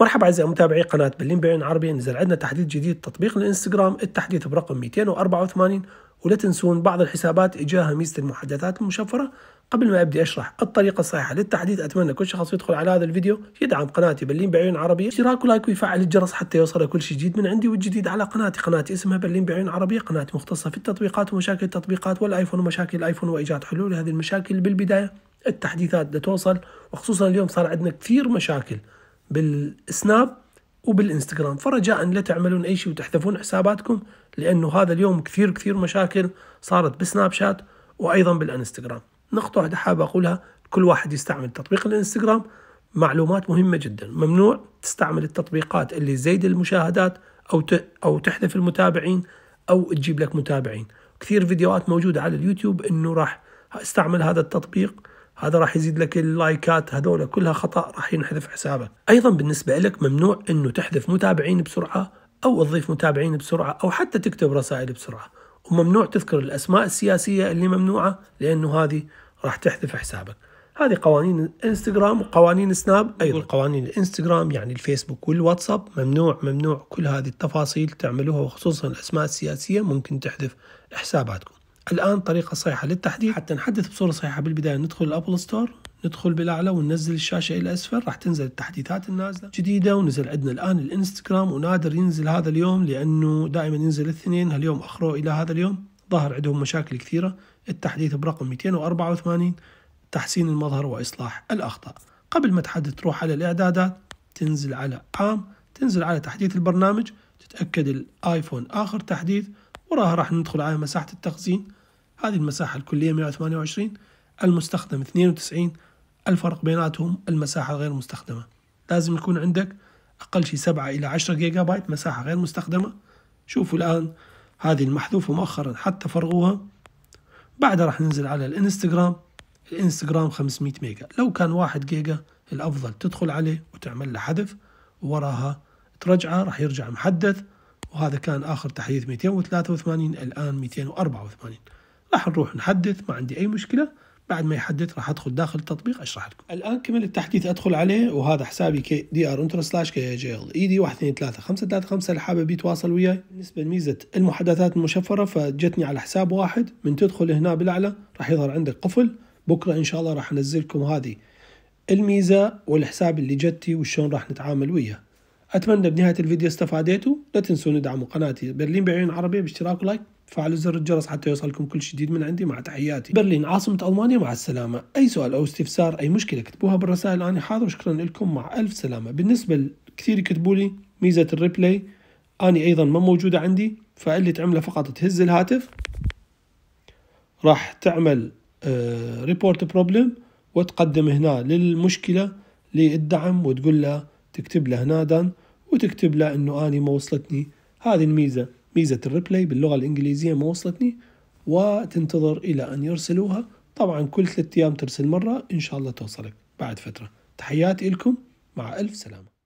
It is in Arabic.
مرحبا اعزائي متابعي قناه بلين بيعين عربي نزل عندنا تحديث جديد تطبيق الانستغرام التحديث برقم 284 ولا تنسون بعض الحسابات اجاها ميزه المحادثات المشفره قبل ما ابدي اشرح الطريقه الصحيحه للتحديث اتمنى كل شخص يدخل على هذا الفيديو يدعم قناتي بلين بعيون عربيه اشتراك ولايك ويفعل الجرس حتى يوصل كل شيء جديد من عندي والجديد على قناتي قناتي اسمها بلين بعيون عربيه قناه مختصه في التطبيقات ومشاكل التطبيقات والايفون ومشاكل الايفون وايجاد حلول لهذه المشاكل بالبدايه التحديثات لتوصل وخصوصا اليوم صار عندنا كثير مشاكل بالسناب وبالانستغرام فرجاء لا تعملون اي شيء وتحذفون حساباتكم لانه هذا اليوم كثير كثير مشاكل صارت بسناب شات وايضا بالانستغرام نقطة واحدة حابة اقولها كل واحد يستعمل تطبيق الانستغرام معلومات مهمة جدا ممنوع تستعمل التطبيقات اللي تزيد المشاهدات او او تحذف المتابعين او تجيب لك متابعين كثير فيديوهات موجودة على اليوتيوب انه راح استعمل هذا التطبيق هذا راح يزيد لك اللايكات هذول كلها خطا راح ينحذف حسابك ايضا بالنسبه لك ممنوع انه تحذف متابعين بسرعه او تضيف متابعين بسرعه او حتى تكتب رسائل بسرعه وممنوع تذكر الاسماء السياسيه اللي ممنوعه لانه هذه راح تحذف حسابك هذه قوانين الانستغرام وقوانين سناب ايضا قوانين الانستغرام يعني الفيسبوك والواتساب ممنوع ممنوع كل هذه التفاصيل تعملوها وخصوصا الاسماء السياسيه ممكن تحذف حساباتكم الآن طريقة صحيحة للتحديث حتى نحدث بصورة صحيحة بالبداية ندخل الأبل ستور ندخل بالاعلى وننزل الشاشه الى اسفل راح تنزل التحديثات النازله جديده ونزل عندنا الان الانستغرام ونادر ينزل هذا اليوم لانه دائما ينزل الاثنين هاليوم اخروا الى هذا اليوم ظهر عندهم مشاكل كثيره التحديث برقم 284 تحسين المظهر واصلاح الاخطاء قبل ما تحدث تروح على الاعدادات تنزل على عام تنزل على تحديث البرنامج تتاكد الايفون اخر تحديث وراها راح ندخل على مساحه التخزين هذه المساحة الكلية 128 المستخدم 92 الفرق بيناتهم المساحة غير مستخدمة لازم يكون عندك أقل شيء 7 إلى 10 جيجا بايت مساحة غير مستخدمة شوفوا الآن هذه المحذوفة مؤخرا حتى فرغوها بعدها راح ننزل على الانستغرام الانستغرام 500 ميجا لو كان 1 جيجا الأفضل تدخل عليه وتعمل له حذف وراها ترجعه راح يرجع محدث وهذا كان آخر تحديث 283 الآن 284 راح نروح نحدث ما عندي أي مشكلة بعد ما يحدث راح ادخل داخل التطبيق اشرح لكم. الان كمل التحديث ادخل عليه وهذا حسابي كي دي ار انتر سلاش كي جي ال اي دي 1 2 3 5 3 5 اللي حابب يتواصل وياي. بالنسبه لميزه المحادثات المشفره فجتني على حساب واحد من تدخل هنا بالاعلى راح يظهر عندك قفل بكره ان شاء الله راح انزلكم هذه الميزه والحساب اللي جتي وشلون راح نتعامل وياه. اتمنى بنهايه الفيديو استفاديتوا، لا تنسون تدعموا قناتي برلين بعيون عربيه باشتراك ولايك. فعلوا زر الجرس حتى يوصلكم كل جديد من عندي مع تحياتي برلين عاصمة ألمانيا مع السلامة أي سؤال أو استفسار أي مشكلة كتبوها بالرسائل أنا حاضر وشكرا لكم مع ألف سلامة بالنسبة لكثير كتبوا لي ميزة الريبلاي أنا أيضا ما موجودة عندي فاللي تعمله فقط تهز الهاتف راح تعمل ريبورت آه، بروبلم وتقدم هنا للمشكلة للدعم وتقول له تكتب له نادا وتكتب له انه اني ما وصلتني هذه الميزه ميزة الريبلاي باللغة الإنجليزية ما وصلتني وتنتظر إلى أن يرسلوها طبعا كل ثلاثة أيام ترسل مرة إن شاء الله توصلك بعد فترة تحياتي لكم مع ألف سلامة